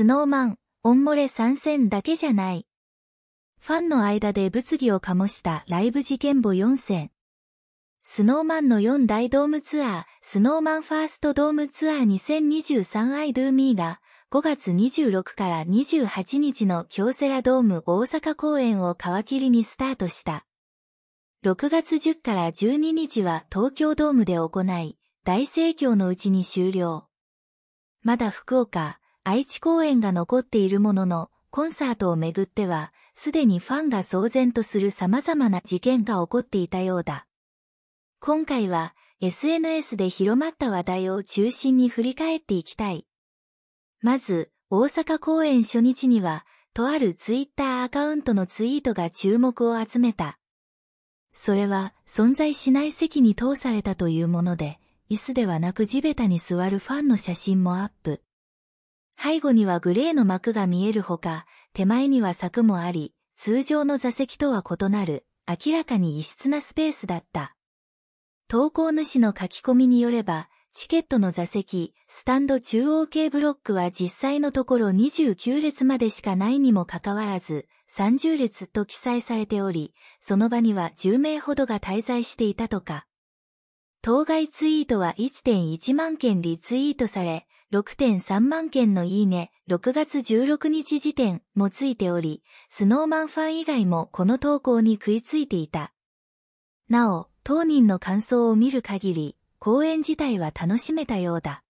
スノーマン、オンモレ参戦だけじゃない。ファンの間で物議を醸したライブ事件簿4選。スノーマンの4大ドームツアー、スノーマンファーストドームツアー 2023I Do Me が5月26から28日の京セラドーム大阪公演を皮切りにスタートした。6月10から12日は東京ドームで行い、大盛況のうちに終了。まだ福岡、愛知公演が残っているものの、コンサートをめぐっては、すでにファンが騒然とする様々な事件が起こっていたようだ。今回は、SNS で広まった話題を中心に振り返っていきたい。まず、大阪公演初日には、とあるツイッターアカウントのツイートが注目を集めた。それは存在しない席に通されたというもので、椅子ではなく地べたに座るファンの写真もアップ。背後にはグレーの幕が見えるほか、手前には柵もあり、通常の座席とは異なる、明らかに異質なスペースだった。投稿主の書き込みによれば、チケットの座席、スタンド中央系ブロックは実際のところ29列までしかないにもかかわらず、30列と記載されており、その場には10名ほどが滞在していたとか。当該ツイートは1.1万件リツイートされ、6.3万件のいいね、6月16日時点もついており、スノーマンファン以外もこの投稿に食いついていた。なお、当人の感想を見る限り、公演自体は楽しめたようだ。